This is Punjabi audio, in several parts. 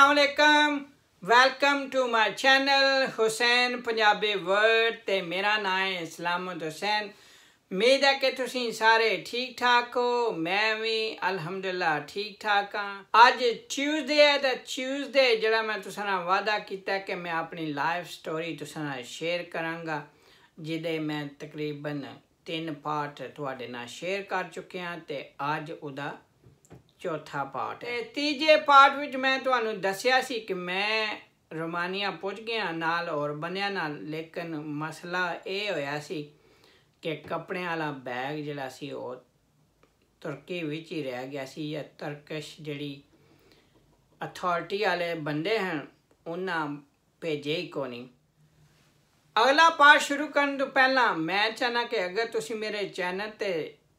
असलकम welcome to my channel Hussain Punjabi world ते मेरा नाम है इस्लामत हुसैन उम्मीद है कि ती सारे ठीक ठाक हो मैं भी अलहमदुल्ला ठीक ठाक हाँ अज ट्यूज़डे है तो ट्यूजडे जरा मैं तुसा वादा किया कि मैं अपनी लाइफ स्टोरी तुसा शेयर कराँगा जिदे मैं तकरीबन तीन पार्ट थोड़े ना शेयर कर चुके हैं तो अज वह ਚੌਥਾ ਪਾਠ ਹੈ ਤੀਜੇ ਪਾਠ ਵਿੱਚ ਮੈਂ ਤੁਹਾਨੂੰ ਦੱਸਿਆ ਸੀ ਕਿ ਮੈਂ ਰੋਮਾਨੀਆ ਪਹੁੰਚ ਗਿਆ ਨਾਲ ਔਰ ਬੰਨਿਆ ਨਾਲ ਲੇਕਿਨ ਮਸਲਾ ਇਹ ਹੋਇਆ ਸੀ ਕਿ ਕੱਪੜਿਆਂ ਵਾਲਾ ਬੈਗ ਜਿਹੜਾ ਸੀ ਉਹ ਤੁਰਕੀ ਵਿੱਚ ਹੀ ਰਹਿ ਗਿਆ ਸੀ ਜਾਂ ਤਰਕਸ਼ ਜਿਹੜੀ ਅਥਾਰਟੀ ਵਾਲੇ ਬੰਦੇ ਹਨ ਉਹਨਾਂ ਭੇਜੇ ਹੀ ਕੋ ਨਹੀਂ ਅਗਲਾ ਪਾਠ ਸ਼ੁਰੂ ਕਰਨ ਤੋਂ ਪਹਿਲਾਂ ਮੈਂ ਚਾਹਨਾ ਕਿ ਅਗਰ ਤੁਸੀਂ ਮੇਰੇ ਚੈਨਲ ਤੇ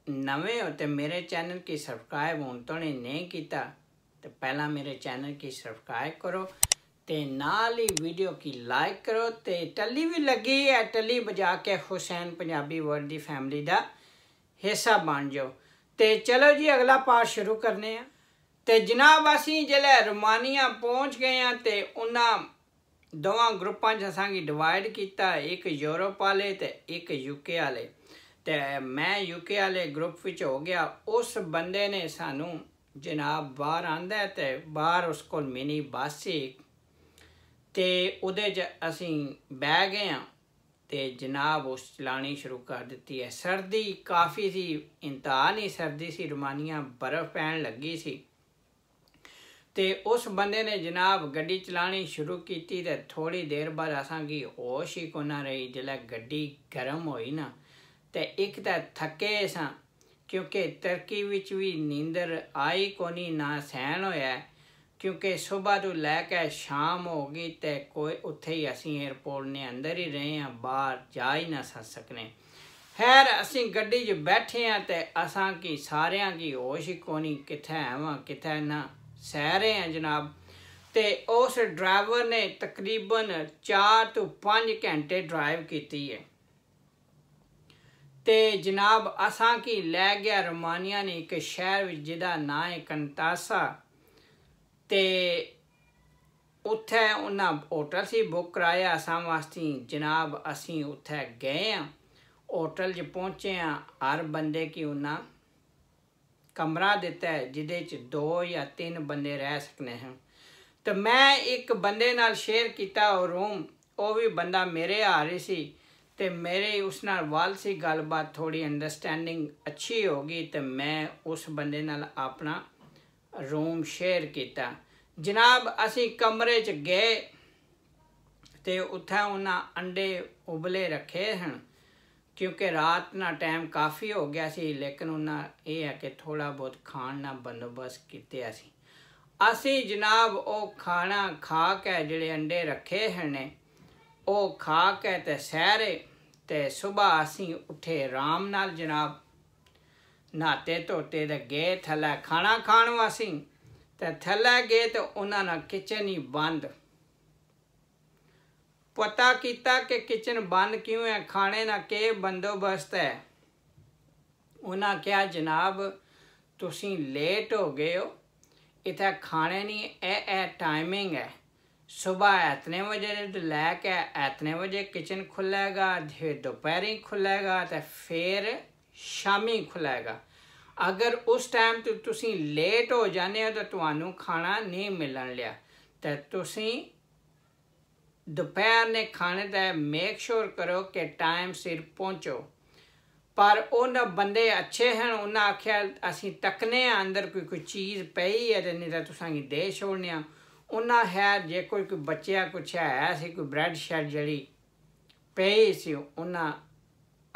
ਨਵੇਂ ਹੋ ਤੇ ਮੇਰੇ ਚੈਨਲ ਕੀ ਸਬਸਕ੍ਰਾਈਬ ਹੁਣ ਤੋਂ ਨਹੀਂ ਕੀਤਾ ਤੇ ਪਹਿਲਾਂ ਮੇਰੇ ਚੈਨਲ ਕੀ ਸਬਸਕ੍ਰਾਈਬ ਕਰੋ ਤੇ ਨਾਲ ਹੀ ਵੀਡੀਓ ਕੀ ਲਾਈਕ ਕਰੋ ਤੇ ਟੱਲੀ ਵੀ ਲੱਗੀ ਹੈ ਟੱਲੀ ਵਜਾ ਕੇ ਹੁਸੈਨ ਪੰਜਾਬੀ ਵਰਡ ਦੀ ਫੈਮਿਲੀ ਦਾ ਹਿੱਸਾ ਬਣ ਜਾਓ ਤੇ ਚਲੋ ਜੀ ਅਗਲਾ ਪਾਰ ਸ਼ੁਰੂ ਕਰਨੇ ਆ ਤੇ ਜਨਾਬ ਅਸੀਂ ਜਿਹੜੇ ਰੋਮਾਨੀਆ ਪਹੁੰਚ ਗਏ ਆ ਤੇ ਉਹਨਾਂ ਦੋਵਾਂ ਗਰੁੱਪਾਂ 'ਚ ਅਸਾਂ ਕੀ ਡਿਵਾਈਡ ਕੀਤਾ ਇੱਕ ਯੂਰਪ ਵਾਲੇ ਤੇ ਇੱਕ ਯੂਕੇ ਵਾਲੇ ਤੇ uh, ਮੈਂ ਯੂਕੇ ਵਾਲੇ ਗਰੁੱਪ ਵਿੱਚ ਹੋ ਗਿਆ ਉਸ ਬੰਦੇ ਨੇ ਸਾਨੂੰ ਜਨਾਬ ਬਾਹਰ ਆਂਦਾ ਤੇ ਬਾਹਰ ਉਸ ਕੋਲ ਮਿਨੀ ਬੱਸ ਸੀ ਤੇ ਉਹਦੇ 'ਚ ਅਸੀਂ ਬਹਿ ਗਏ ਆ ਤੇ ਜਨਾਬ ਉਸ ਚਲਾਣੀ ਸ਼ੁਰੂ ਕਰ ਦਿੱਤੀ ਹੈ ਸਰਦੀ ਕਾਫੀ ਸੀ ਇੰਤਹਾ ਨਹੀਂ ਸਰਦੀ ਸੀ ਰਮਾਨੀਆਂ ਬਰਫ਼ ਪੈਣ ਲੱਗੀ ਸੀ ਤੇ ਉਸ ਬੰਦੇ ਨੇ ਜਨਾਬ ਗੱਡੀ ਚਲਾਣੀ ਸ਼ੁਰੂ ਕੀਤੀ ਤੇ ਥੋੜੀ ਦੇਰ ਬਾਅਦ ਅਸਾਂ ਕੀ ਹੋਸ਼ ਹੀ ਕੋਨਾ ਰਹੀ ਜਿਹੜਾ ਗੱਡੀ ਗਰਮ ਹੋਈ ਨਾ ਤੇ ਇੱਕ ਤਾਂ ਥੱਕੇ ਸਾਂ ਕਿਉਂਕਿ ਤਰਕੀ ਵਿੱਚ ਵੀ ਨੀਂਦਰ ਆਈ ਕੋਨੀ ਨਾ ਸਹਿਣ ਹੋਇਆ ਕਿਉਂਕਿ ਸਵੇਰ ਤੋਂ ਲੈ ਕੇ ਸ਼ਾਮ ਹੋ ਗਈ ਤੇ ਕੋਈ ਉੱਥੇ ਹੀ ਅਸੀਂ 에어ਪੋਰਟ ਨੇ ਅੰਦਰ ਹੀ ਰਹੇ ਆ ਬਾਹਰ ਜਾ ਹੀ ਨਾ ਸਕਨੇ ਖੈਰ ਅਸੀਂ ਗੱਡੀ 'ਚ ਬੈਠੇ ਆ ਤੇ ਅਸਾਂ ਕੀ ਸਾਰਿਆਂ ਕੀ ਹੋਸ਼ ਹੀ ਕੋਨੀ ਕਿੱਥੇ ਆਵਾਂ ਕਿੱਥੇ ਨਾ ਸਹਿ ਰਹੇ ਆ ਜਨਾਬ ਤੇ ਉਸ ਡਰਾਈਵਰ ਨੇ ਤਕਰੀਬਨ 4 ਤੋਂ 5 ਘੰਟੇ ਡਰਾਈਵ ਕੀਤੀ ਹੈ ਤੇ ਜਨਾਬ ਅਸਾਂ ਕੀ ਲੈ ਗਿਆ ਰਮਾਨੀਆਂ ਨੇ ਇੱਕ ਸ਼ਹਿਰ ਵਿੱਚ ਜਿਹਦਾ ਨਾਂ ਹੈ ਕੰਤਾਸਾ ਤੇ ਉੱਥੇ ਉਹਨਾਂ ਹੋਟਲ ਸੀ ਬੁੱਕ ਕਰਾਇਆ ਅਸਾਂ ਵਾਸਤੇ ਜਨਾਬ ਅਸੀਂ ਉੱਥੇ ਗਏ ਆ ਹੋਟਲ 'ਚ ਪਹੁੰਚੇ ਆ ਹਰ ਬੰਦੇ ਕੀ ਉਹਨਾਂ ਕਮਰਾ ਦਿੱਤਾ ਜਿਹਦੇ 'ਚ ਦੋ ਜਾਂ ਤਿੰਨ ਬੰਦੇ ਰਹਿ ਸਕਨੇ ਹਨ ਤੇ ਮੈਂ ਇੱਕ ਬੰਦੇ ਨਾਲ ਸ਼ੇਅਰ ਕੀਤਾ ਉਹ ਰੂਮ ਉਹ ਵੀ ਬੰਦਾ ਮੇਰੇ ਆ ਰਹੀ ਸੀ ਤੇ ਮੇਰੇ ਉਸ ਨਾਲ ਵਾਲ ਸੀ ਗੱਲਬਾਤ ਥੋੜੀ ਅੰਡਰਸਟੈਂਡਿੰਗ ਅੱਛੀ ਹੋ ਗਈ ਤੇ ਮੈਂ ਉਸ ਬੰਦੇ ਨਾਲ ਆਪਣਾ ਰੂਮ ਸ਼ੇਅਰ ਕੀਤਾ ਜਨਾਬ ਅਸੀਂ ਕਮਰੇ 'ਚ ਗਏ ਤੇ ਉੱਥੇ ਉਹਨਾਂ ਅੰਡੇ ਉਬਲੇ ਰੱਖੇ ਹਨ ਕਿਉਂਕਿ ਰਾਤ ਦਾ ਟਾਈਮ ਕਾਫੀ ਹੋ ਗਿਆ ਸੀ ਲੇਕਿਨ ਉਹਨਾਂ ਇਹ ਹੈ ਕਿ ਥੋੜਾ ਬਹੁਤ ਖਾਣ ਨਾ ਬੰਦੋਬਸ ਕੀਤੇ ਸੀ ਅਸੀਂ ਜਨਾਬ ਉਹ ਖਾਣਾ ਖਾ ਕੇ ਜਿਹੜੇ ਅੰਡੇ ਰੱਖੇ ਹਨ ਉਹ ਖਾ ਕੇ ਤੇ ਸਹਿਰੇ ਤੇ ਸਵੇਰ ਅਸੀਂ ਉੱਠੇ ਆਰਾਮ ਨਾਲ ਜਨਾਬ ਨਾਤੇ ਧੋਤੇ ਤੇ ਗਏ ਥੱਲੇ ਖਾਣਾ ਖਾਣ ਵਾਸੀ ਤੇ ਥੱਲੇ ਗਏ ਤੇ ਉਹਨਾਂ ਨਾਲ ਕਿਚਨ ਹੀ ਬੰਦ ਪਤਾ ਕੀਤਾ ਕਿ ਕਿਚਨ ਬੰਦ ਕਿਉਂ ਹੈ ਖਾਣੇ ਨਾਲ ਕੀ ਬੰਦੋਬਸਤ ਹੈ ਉਹਨਾਂ ਕਿਹਾ ਜਨਾਬ ਤੁਸੀਂ ਲੇਟ ਹੋ ਗਏ ਹੋ ਇਥੇ ਖਾਣੇ ਨਹੀਂ ਇਹ ਇਹ ਟਾਈਮਿੰਗ ਹੈ ਸਵੇਰ ਇਤਨੇ ਵਜੇ ਤੇ ਲੈ ਕੇ ਇਤਨੇ ਵਜੇ ਕਿਚਨ ਖੁੱਲੇਗਾ ਜੇ ਦੁਪਹਿਰ ਹੀ ਖੁੱਲੇਗਾ ਤੇ ਫੇਰ ਸ਼ਾਮੀ ਖੁੱਲੇਗਾ ਅਗਰ ਉਸ ਟਾਈਮ ਤੇ ਤੁਸੀਂ ਲੇਟ ਹੋ ਜਾਂਦੇ ਹੋ ਤਾਂ ਤੁਹਾਨੂੰ ਖਾਣਾ ਨਹੀਂ ਮਿਲਣ ਲਿਆ ਤੇ ਤੁਸੀਂ ਦੁਪਹਿਰ ਨੇ ਖਾਣੇ ਦਾ ਮੇਕ ਸ਼ੋਰ ਕਰੋ ਕਿ ਟਾਈਮ ਸਿਰ ਪਹੁੰਚੋ ਪਰ ਉਹਨਾਂ ਬੰਦੇ ਅੱਛੇ ਹਨ ਉਹਨਾਂ ਆਖਿਆ ਅਸੀਂ ਤੱਕਨੇ ਆ ਅੰਦਰ ਕੋਈ ਕੋਈ ਚੀਜ਼ ਪਈ ਹੈ ਤੇ ਨਹੀਂ ਤਾਂ ਤੁਸੀਂ ਹੀ ਹੋਣਿਆ ਉਹਨਾਂ ਹੈ ਜੇ ਕੋਈ ਕੋਈ ਬੱਚਿਆ ਕੁਛ ਹੈ ਸੀ ਕੋਈ ਬ੍ਰੈਡ ਸ਼ੈਡ ਜਿਹੜੀ ਪਈ ਸੀ ਉਹਨਾਂ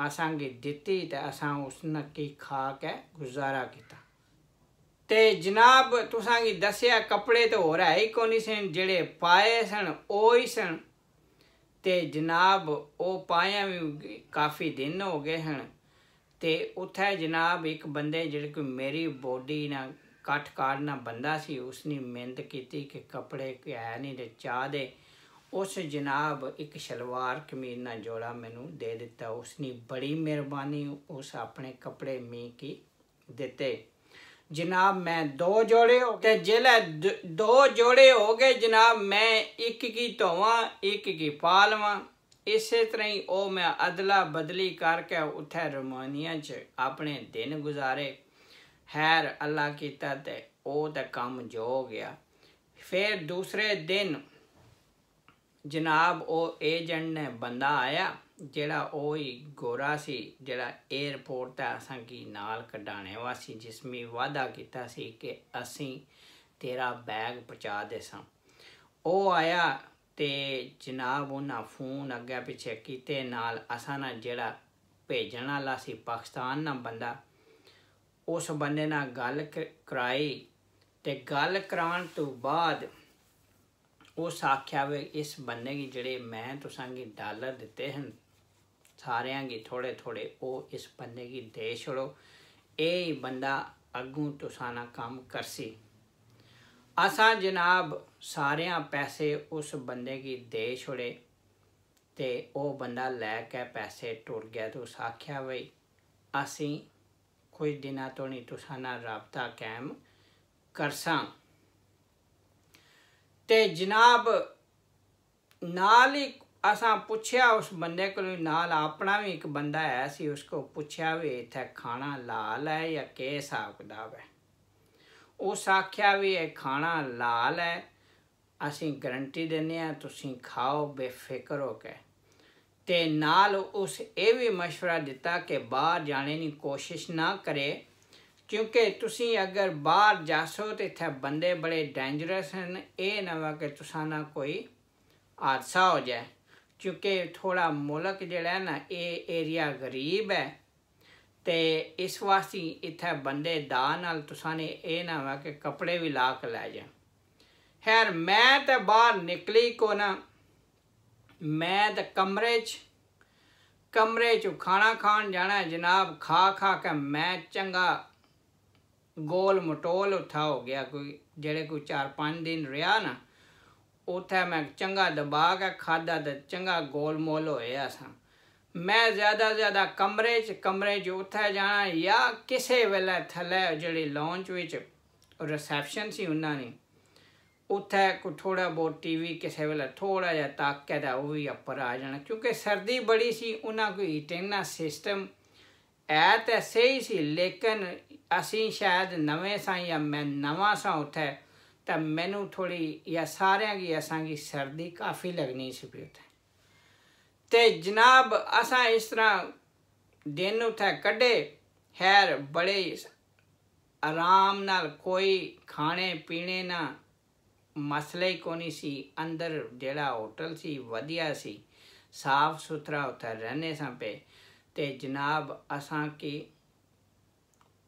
ਆਸਾਂਗੇ ਦਿੱਤੀ ਤੇ ਅਸਾਂ ਉਸ ਨਾਲ ਕੀ ਖਾ ਕੇ ਗੁਜ਼ਾਰਾ ਕੀਤਾ ਤੇ ਜਨਾਬ ਤੁਸਾਂ ਕੀ ਦੱਸਿਆ ਕੱਪੜੇ ਤੇ ਹੋਰ ਹੈ ਹੀ ਨਹੀਂ ਸਨ ਜਿਹੜੇ ਪਾਏ ਸਨ ਉਹ ਹੀ ਸਨ ਤੇ ਜਨਾਬ ਉਹ ਪਾਇਆ ਵੀ ਕਾਫੀ ਦਿਨ ਹੋ ਗਏ ਹਨ ਤੇ ਉੱਥੇ ਜਨਾਬ ਇੱਕ ਬੰਦੇ ਜਿਹੜੇ ਕੋਈ ਮੇਰੀ ਬੋਡੀ ਨਾਲ ਕੱਟ ਕਾੜਨਾ ਬੰਦਾ ਸੀ ਉਸਨੇ ਮਿਹਨਤ ਕੀਤੀ ਕਿ ਕਪੜੇ ਕਿਹਾ ਨਹੀਂ ਤੇ ਚਾਹ ਦੇ ਉਸ ਜਨਾਬ ਇੱਕ ਸ਼ਲਵਾਰ ਕਮੀਜ਼ ਨਾਲ ਜੋੜਾ ਮੈਨੂੰ ਦੇ ਦਿੱਤਾ ਉਸਨੇ ਬੜੀ ਮਿਹਰਬਾਨੀ ਉਸ ਆਪਣੇ ਕਪੜੇ ਮੀ ਕੀ ਦਿੱਤੇ ਜਨਾਬ ਮੈਂ ਦੋ ਜੋੜੇ ਹੋ ਤੇ ਜਿਲੇ ਦੋ ਜੋੜੇ ਹੋ ਗਏ ਜਨਾਬ ਮੈਂ ਇੱਕ ਕੀ ਧੋਵਾਂ ਇੱਕ ਕੀ ਪਾਲਵਾਂ ਇਸੇ ਤਰ੍ਹਾਂ ਹੀ ਉਹ ਮੈਂ ਅਦਲਾ ਬਦਲੀ ਕਰਕੇ ਉੱਥੇ ਰੋਮਾਨੀਆ 'ਚ ਆਪਣੇ ਦਿਨ ਗੁਜ਼ਾਰੇ ਹੈਰ ਅੱਲਾ ਕੀਤਾ ਤੇ ਉਹ ਤਾਂ ਕੰਮ ਜੋ ਹੋ ਗਿਆ ਫਿਰ ਦੂਸਰੇ ਦਿਨ ਜਨਾਬ ਉਹ ਏਜੰਟ ਨੇ ਬੰਦਾ ਆਇਆ ਜਿਹੜਾ ਉਹ ਹੀ ਗੋਰਾ ਸੀ ਜਿਹੜਾ 에어ਪੋਰਟ ਤੇ ਅਸਾਂ ਕੀ ਨਾਲ ਕਢਾਣੇ ਵਾਸੀ ਜਿਸਮੀ ਵਾਦਾ ਕੀਤਾ ਸੀ ਕਿ ਅਸੀਂ ਤੇਰਾ ਬੈਗ ਪਹੁੰਚਾ ਦੇਸਾਂ ਉਹ ਆਇਆ ਤੇ ਜਨਾਬ ਉਹਨਾਂ ਫੋਨ ਅੱਗੇ ਪਿੱਛੇ ਕੀਤੇ ਨਾਲ ਅਸਾਂ ਨਾਲ ਜਿਹੜਾ ਭੇਜਣ ਵਾਲਾ ਸੀ ਪਾਕਿਸਤਾਨ ਨਾਲ ਬੰਦਾ ਉਸ ਬੰਦੇ ਨਾਲ ਗੱਲ ਕਰਾਈ ਤੇ ਗੱਲ ਕਰਾਉਣ ਤੋਂ ਬਾਅਦ ਉਸ ਆਖਿਆ ਵੇ ਇਸ ਬੰਦੇ ਕੀ ਜਿਹੜੇ ਮੈਂ ਤੁਸਾਂ ਕੀ ਡਾਲਰ ਦਿੱਤੇ ਹਨ ਸਾਰਿਆਂ ਕੀ ਥੋੜੇ ਥੋੜੇ ਉਹ ਇਸ ਬੰਦੇ ਕੀ ਦੇ ਛੜੋ ਇਹ ਬੰਦਾ ਅੱਗੂ ਤੁਸਾਂ ਨਾਲ ਕੰਮ ਕਰਸੀ ਅਸਾਂ ਜਨਾਬ ਸਾਰਿਆਂ ਪੈਸੇ ਉਸ ਬੰਦੇ ਕੀ ਦੇ ਛੜੇ ਤੇ ਉਹ ਬੰਦਾ ਲੈ ਕੇ ਪੈਸੇ ਟੁਰ ਗਿਆ ਤੇ ਉਸ ਆਖਿਆ ਵੇ ਅਸੀਂ ਕੁਝ ਦਿਨਾਂ ਤੋਂ ਨਹੀਂ ਤੁਸਾਂ ਨਾਲ ਰਾਬਤਾ ਕਾਇਮ ਕਰਸਾਂ ਤੇ ਜਨਾਬ ਨਾਲ ਹੀ ਅਸਾਂ ਪੁੱਛਿਆ ਉਸ ਬੰਦੇ ਕੋਲ ਨਾਲ ਆਪਣਾ ਵੀ ਇੱਕ ਬੰਦਾ ਆਇਆ ਸੀ ਉਸ ਕੋ ਪੁੱਛਿਆ ਵੀ ਇੱਥੇ ਖਾਣਾ ਲਾਲ ਹੈ ਜਾਂ ਕੇ ਹਿਸਾਬ ਕਿਤਾਬ ਹੈ ਉਸ ਆਖਿਆ ਵੀ ਇਹ ਖਾਣਾ ਲਾਲ ਹੈ ਅਸੀਂ ਗਰੰਟੀ ਦਿੰਨੇ ਆ ਤੁਸੀਂ ਖਾਓ ਬੇਫਿਕਰ ਹੋ ਕੇ ਤੇ ਨਾਲ ਉਸ ਇਹ ਵੀ مشورہ ਦਿੱਤਾ ਕਿ ਬਾਹਰ ਜਾਣੇ ਦੀ ਕੋਸ਼ਿਸ਼ ਨਾ ਕਰੇ ਕਿਉਂਕਿ ਤੁਸੀਂ ਅਗਰ ਬਾਹਰ ਜਾਸੋ ਤੇ ਇੱਥੇ ਬੰਦੇ ਬੜੇ ਡੇਂਜਰਸ ਹਨ ਇਹ ਨਾ ਵਾ ਕਿ ਤੁਸਾਂ ਨਾਲ ਕੋਈ ਹਾਦਸਾ ਹੋ ਜਾਏ ਕਿਉਂਕਿ ਥੋੜਾ ਮੁਲਕ ਜਿਹੜਾ ਨਾ ਇਹ ਏਰੀਆ ਗਰੀਬ ਹੈ ਤੇ ਇਸ ਵਾਸਤੇ ਇੱਥੇ ਬੰਦੇ ਦਾ ਨਾਲ ਤੁਸਾਂ ਨੇ ਇਹ ਨਾ ਵਾ ਕਿ ਕੱਪੜੇ ਵੀ ਲਾ ਕੇ ਲੈ ਜਾ ਖੈਰ ਮੈਂ ਤਾਂ ਬਾਹਰ ਨਿਕਲੀ ਕੋ ਨਾ ਮੈਂ ਤਾਂ ਕਮਰੇ 'ਚ ਕਮਰੇ 'ਚ ਖਾਣਾ ਖਾਣ ਜਾਣਾ ਜਨਾਬ ਖਾ ਖਾ ਕੇ ਮੈਂ ਚੰਗਾ ਗੋਲ ਮਟੋਲ ਉਠਾ ਹੋ ਗਿਆ ਕੋਈ ਜਿਹੜੇ ਕੋਈ 4-5 ਦਿਨ ਰਿਹਾ ਨਾ ਉਥੇ ਮੈਂ ਚੰਗਾ ਦਬਾ ਕੇ ਖਾਦਾ ਤੇ ਚੰਗਾ ਗੋਲ ਮੋਲ ਹੋਇਆ ਸਾਂ ਮੈਂ ਜ਼ਿਆਦਾ ਜ਼ਿਆਦਾ ਕਮਰੇ 'ਚ ਕਮਰੇ 'ਚ ਉੱਥੇ ਜਾਣਾ ਜਾਂ ਕਿਸੇ ਵੇਲੇ ਥੱਲੇ ਜਿਹੜੀ ਲੌਂਚ ਵਿੱਚ ਰਿਸੈਪਸ਼ਨ ਸੀ ਉਹਨਾਂ ਨੇ ਉੱਥੇ ਕੋ ਥੋੜਾ ਬਹੁਤ ਟੀਵੀ ਕਿਸੇ ਵੇਲੇ ਥੋੜਾ ਜਿਹਾ ਤਾਕਤ ਦਾ ਉਹ ਵੀ ਉੱਪਰ ਆ ਜਾਣਾ ਕਿਉਂਕਿ ਸਰਦੀ ਬੜੀ ਸੀ ਉਹਨਾਂ ਕੋਈ ਹੀਟਿੰਗ ਦਾ ਸਿਸਟਮ ਐ ਤੇ ਸਹੀ ਸੀ ਲੇਕਿਨ ਅਸੀਂ ਸ਼ਾਇਦ ਨਵੇਂ ਸਾਂ ਜਾਂ ਮੈਂ ਨਵਾਂ ਸਾਂ ਉੱਥੇ ਤਾਂ ਮੈਨੂੰ ਥੋੜੀ ਜਾਂ ਸਾਰਿਆਂ ਦੀ ਅਸਾਂ ਦੀ ਸਰਦੀ ਕਾਫੀ ਲੱਗਣੀ ਸੀ ਪਈ ਉੱਥੇ ਤੇ ਜਨਾਬ ਅਸਾਂ ਇਸ ਤਰ੍ਹਾਂ ਦਿਨ ਉੱਥੇ ਕੱਢੇ ਹੈਰ ਬੜੇ ਆਰਾਮ ਨਾਲ ਕੋਈ ਖਾਣੇ ਪੀਣੇ ਨਾ ही कौन सी अंदर જેડા होटल સી વધ્યા सी साफ सुथरा उत रहने पे ते जनाब असा कि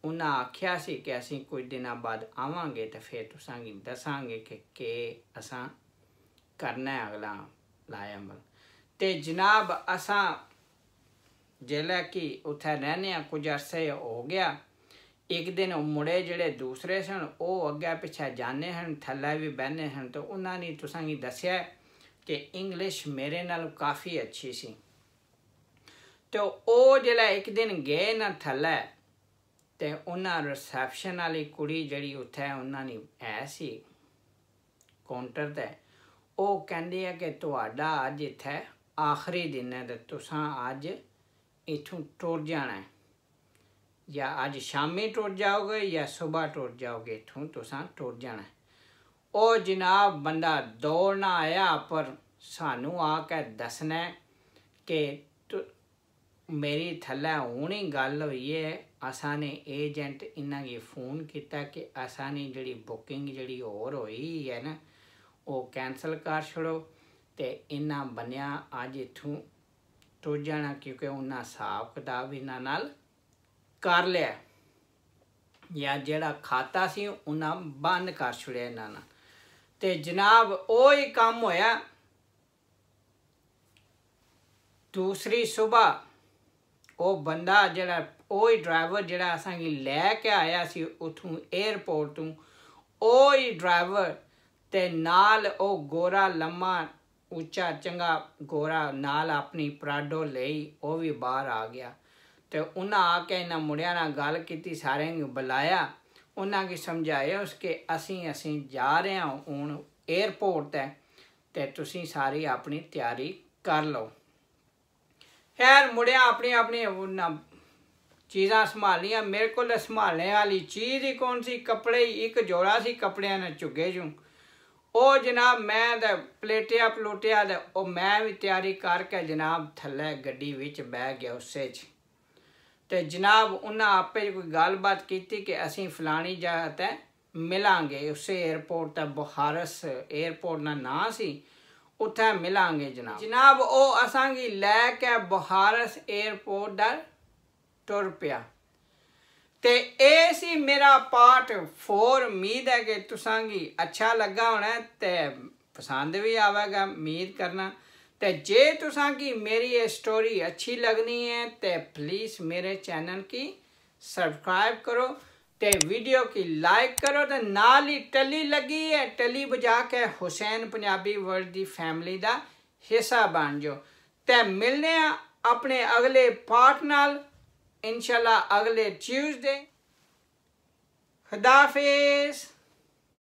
उन्हें आख्या सी कि असी कुछ दिन बाद आवांगे तो फिर तुसा दसांगे कि के असा करना है अगला लाया अमल ते जनाब असा जल्द कि उत रहने कुछ अरसे हो गया ਇੱਕ ਦਿਨ ਮੁੜੇ ਜਿਹੜੇ ਦੂਸਰੇ ਸਨ ਉਹ ਅੱਗੇ ਪਿੱਛੇ ਜਾਂਦੇ ਹਨ ਥੱਲੇ ਵੀ ਬੈਨੇ ਹਨ ਤਾਂ ਉਹਨਾਂ ਨੇ ਤੁਸਾਂ ਨੂੰ ਦੱਸਿਆ ਕਿ ਇੰਗਲਿਸ਼ ਮੇਰੇ ਨਾਲ ਕਾਫੀ ਅੱਛੀ ਸੀ ਤੇ ਉਹ ਜਿਹੜਾ ਇੱਕ ਦਿਨ ਗਏ ਨਾ ਥੱਲੇ ਤੇ ਉਹਨਾਂ ਰਿਸੈਪਸ਼ਨ ਵਾਲੀ ਕੁੜੀ ਜਿਹੜੀ ਉੱਥੇ ਉਹਨਾਂ ਨੇ ਐ ਸੀ ਕਾਊਂਟਰ ਤੇ ਉਹ ਕਹਿੰਦੇ ਆ ਕਿ ਤੁਹਾਡਾ ਅੱਜ ਇੱਥੇ ਆਖਰੀ ਦਿਨ ਹੈ ਤੇ ਤੁਸੀਂ ਅੱਜ ਇਥੋਂ ਟੁਰ ਜਾਣਾ ਹੈ ਜਾਂ ਅੱਜ ਸ਼ਾਮੇ ਟੁੱਟ ਜਾਓਗੇ ਜਾਂ ਸਵੇਰ ਟੁੱਟ ਜਾਓਗੇ ਇਥੋਂ ਤੁਸੀਂ ਟੁੱਟ ਜਾਣਾ ਉਹ ਜਨਾਬ ਬੰਦਾ ਦੌੜਨਾ ਆਇਆ ਪਰ ਸਾਨੂੰ ਆ ਕੇ ਦੱਸਣਾ ਕਿ ਮੇਰੀ ਥੱਲੇ ਹੁਣੀ ਗੱਲ ਹੋਈ ਹੈ ਅਸਾਂ ਨੇ ਏਜੰਟ ਇਹਨਾਂ ਨੂੰ ਫੋਨ ਕੀਤਾ ਕਿ ਅਸਾਂ ਨੇ ਜਿਹੜੀ ਬੁਕਿੰਗ ਜਿਹੜੀ ਹੋਰ ਹੋਈ ਹੈ ਨਾ ਉਹ ਕੈਨਸਲ ਕਰ ਛੜੋ ਤੇ ਇਹਨਾਂ ਬਣਿਆ ਅੱਜ ਇਥੋਂ ਟੁੱਟ ਜਾਣਾ ਕਿਉਂਕਿ ਉਹਨਾਂ ਸਾਫ ਕਿਤਾਬ ਇਹਨਾਂ ਨਾਲ ਕਰ ਲਿਆ ਜਾਂ ਜਿਹੜਾ ਖਾਤਾ ਸੀ ਉਹਨਾਂ ਬੰਦ ਕਰ ਛੁੜਿਆ ਇਹਨਾਂ ਨਾਲ ਤੇ ਜਨਾਬ ਉਹ ਹੀ ਕੰਮ ਹੋਇਆ ਦੂਸਰੀ ਸਵੇਰ ਉਹ ਬੰਦਾ ਜਿਹੜਾ ਉਹ ਹੀ ਡਰਾਈਵਰ ਜਿਹੜਾ ਅਸਾਂ ਕੀ ਲੈ ਕੇ ਆਇਆ ਸੀ ਉਥੋਂ 에어ਪੋਰਟ ਤੋਂ ਉਹ ਹੀ ਡਰਾਈਵਰ ਤੇ ਨਾਲ ਉਹ ਗੋਰਾ ਲੰਮਾ ਉੱਚਾ ਚੰਗਾ ਗੋਰਾ ਨਾਲ ਆਪਣੀ ਪ੍ਰਾਡੋ ਲਈ ਉਹ ਵੀ ਬਾਹਰ ਆ ਗਿਆ ਤੇ ਉਹਨਾਂ ਆ ਕੇ ਇਹਨਾਂ ਮੁੰਡਿਆਂ ਨਾਲ ਗੱਲ ਕੀਤੀ ਸਾਰਿਆਂ ਨੂੰ ਬੁਲਾਇਆ ਉਹਨਾਂ ਕੀ ਸਮਝਾਇਆ ਉਸਕੇ ਅਸੀਂ ਅਸੀਂ ਜਾ ਰਹੇ ਹਾਂ ਹੁਣ 에어ਪੋਰਟ ਤੇ ਤੇ ਤੁਸੀਂ ਸਾਰੀ ਆਪਣੀ ਤਿਆਰੀ ਕਰ ਲਓ ਖੈਰ ਮੁੰਡਿਆਂ ਆਪਣੀ ਆਪਣੀ ਉਹਨਾਂ ਚੀਜ਼ਾਂ ਸੰਭਾਲੀਆਂ ਮੇਰੇ ਕੋਲ ਸੰਭਾਲਣੇ ਵਾਲੀ ਚੀਜ਼ ਹੀ ਕੌਣ ਸੀ ਕੱਪੜੇ ਇੱਕ ਜੋੜਾ ਸੀ ਕੱਪੜਿਆਂ ਨਾਲ ਝੁੱਗੇ ਜੂ ਉਹ ਜਨਾਬ ਮੈਂ ਤੇ ਪਲੇਟਿਆ ਪਲੋਟਿਆ ਤੇ ਉਹ ਮੈਂ ਵੀ ਤਿਆਰੀ ਕਰਕੇ ਜਨਾਬ ਥੱਲੇ ਗੱਡੀ ਵਿੱਚ ਬਹਿ ਗਿਆ ਉਸੇ 'ਚ ਤੇ ਜਨਾਬ ਉਹਨਾਂ ਆਪੇ ਕੋਈ ਗੱਲਬਾਤ ਕੀਤੀ ਕਿ ਅਸੀਂ ਫਲਾਣੀ ਜਗ੍ਹਾ ਤੇ ਮਿਲਾਂਗੇ ਉਸੇ 에어ਪੋਰਟ ਤੇ ਬੁਖਾਰਸ 에어ਪੋਰਟ ਦਾ ਨਾਂ ਸੀ ਉੱਥੇ ਮਿਲਾਂਗੇ ਜਨਾਬ ਜਨਾਬ ਉਹ ਅਸਾਂ ਕੀ ਲੈ ਕੇ ਬੁਖਾਰਸ 에어ਪੋਰਟ ਦਾ ਟੁਰ ਪਿਆ ਤੇ ਇਹ ਸੀ ਮੇਰਾ ਪਾਰਟ 4 ਉਮੀਦ ਹੈ ਕਿ ਤੁਸਾਂ ਕੀ ਅੱਛਾ ਲੱਗਾ ਹੋਣਾ ਤੇ ਪਸੰਦ ਵੀ ਆਵੇਗਾ ਉਮੀਦ ਕਰਨਾ तो जे तुसा की मेरी ये स्टोरी अच्छी लगनी है तो प्लीज़ मेरे चैनल की सब्सक्राइब करो ते वीडियो की लाइक करो तो नाल ही टली लगी है टली बजा के हुसैन पंजाबी वर्ल्ड की फैमिली का हिस्सा बन जाओ तो मिलने अपने अगले पार्ट नाल इंशाल्लाह अगले ट्यूसडे खुदाफिज़